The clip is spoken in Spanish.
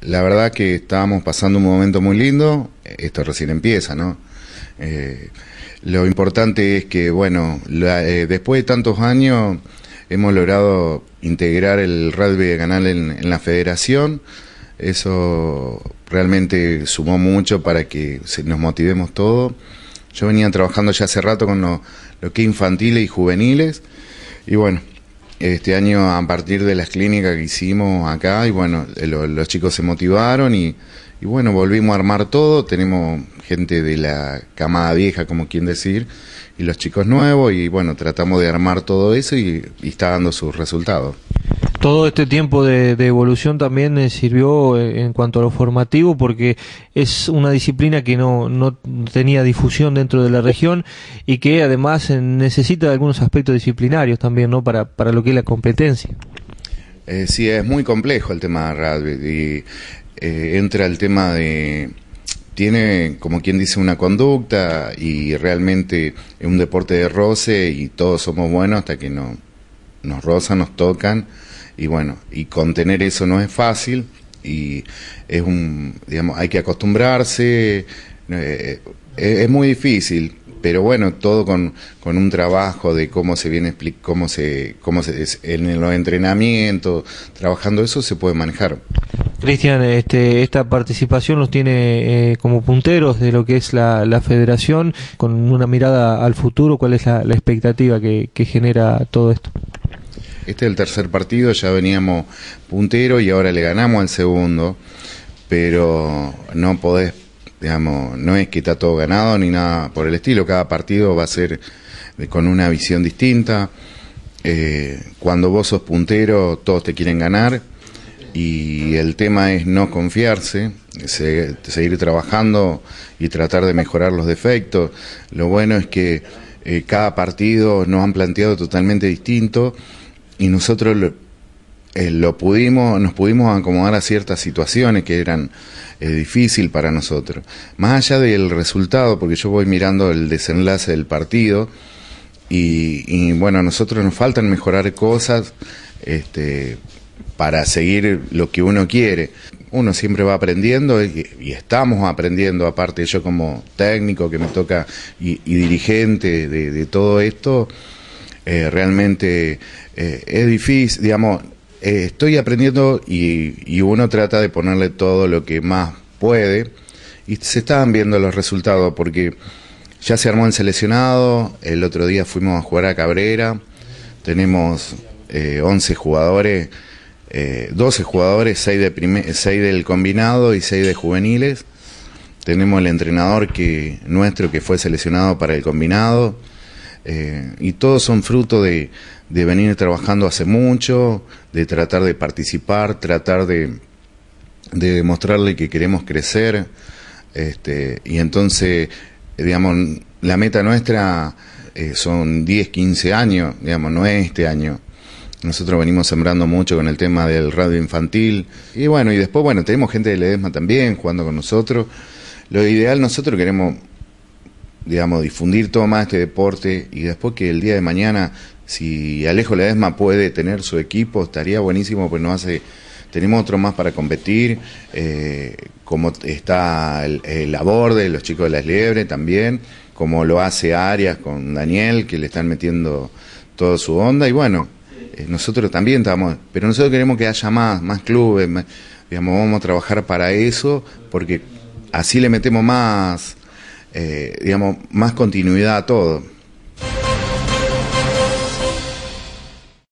La verdad que estábamos pasando un momento muy lindo, esto recién empieza, ¿no? Eh, lo importante es que, bueno, eh, después de tantos años hemos logrado integrar el rugby de canal en, la federación, eso realmente sumó mucho para que nos motivemos todos. Yo venía trabajando ya hace rato con lo, lo que infantiles y juveniles, y bueno, este año a partir de las clínicas que hicimos acá y bueno, eh, los chicos se motivaron y, bueno, volvimos a armar todo, tenemos gente de la camada vieja, como quien decir, y los chicos nuevos y bueno, tratamos de armar todo eso y está dando sus resultados todo este tiempo de, evolución también eh, sirvió eh, en cuanto a lo formativo porque es una disciplina que no, no tenía difusión dentro de la región y que además eh, necesita de algunos aspectos disciplinarios también ¿no? para, para lo que es la competencia. Eh, sí, es muy complejo el tema de rugby y entra el tema de tiene, como quien dice, una conducta y realmente es un deporte de roce y todos somos buenos hasta que no, nos rozan, nos tocan y bueno, y contener eso no es fácil y es un, digamos, hay que acostumbrarse, eh, es, muy difícil, pero bueno, todo con, con un trabajo de cómo se viene, cómo se, cómo se, en los entrenamientos, trabajando eso se puede manejar. Cristian, este, esta participación los tiene eh, como punteros de lo que es la, la, federación, con una mirada al futuro, ¿cuál es la, la expectativa que, que genera todo esto? Este es el tercer partido, ya veníamos puntero y ahora le ganamos al segundo, pero no podés, digamos, no es que está todo ganado ni nada por el estilo, cada partido va a ser con una visión distinta. Eh, cuando vos sos puntero, todos te quieren ganar y el tema es no confiarse, seguir trabajando y tratar de mejorar los defectos. Lo bueno es que eh, cada partido nos han planteado totalmente distinto y nosotros eh, lo, pudimos, nos pudimos acomodar a ciertas situaciones que eran difíciles eh, difícil para nosotros. Más allá del resultado, porque yo voy mirando el desenlace del partido y, bueno, a nosotros nos faltan mejorar cosas este, para seguir lo que uno quiere. Uno siempre va aprendiendo y, estamos aprendiendo, aparte yo como técnico que me toca y, dirigente de todo esto, eh, realmente eh, es difícil, digamos, eh, estoy aprendiendo y, uno trata de ponerle todo lo que más puede y se estaban viendo los resultados porque ya se armó el seleccionado, el otro día fuimos a jugar a Cabrera, tenemos 11 jugadores, 12 jugadores, 6, de del combinado y 6 de juveniles. Tenemos el entrenador que, nuestro que fue seleccionado para el combinado eh, y todos son fruto de, venir trabajando hace mucho, de tratar de participar, tratar de, demostrarle que queremos crecer. Este, y entonces, digamos, la meta nuestra eh, son 10, 15 años, digamos, no es este año. Nosotros venimos sembrando mucho con el tema del radio infantil. Y bueno, y después, bueno, tenemos gente de Ledesma también jugando con nosotros. Lo ideal, nosotros queremos digamos, difundir todo más este deporte y después que el día de mañana, si Alejo Ledesma puede tener su equipo, estaría buenísimo, pues no hace... Tenemos otro más para competir, eh, como está el, labor aborde, los chicos de las liebres también, como lo hace Arias con Daniel, que le están metiendo toda su onda, y bueno, eh, nosotros también estamos, pero nosotros queremos que haya más, más clubes, digamos, vamos a trabajar para eso, porque así le metemos más eh, digamos, más continuidad a todo.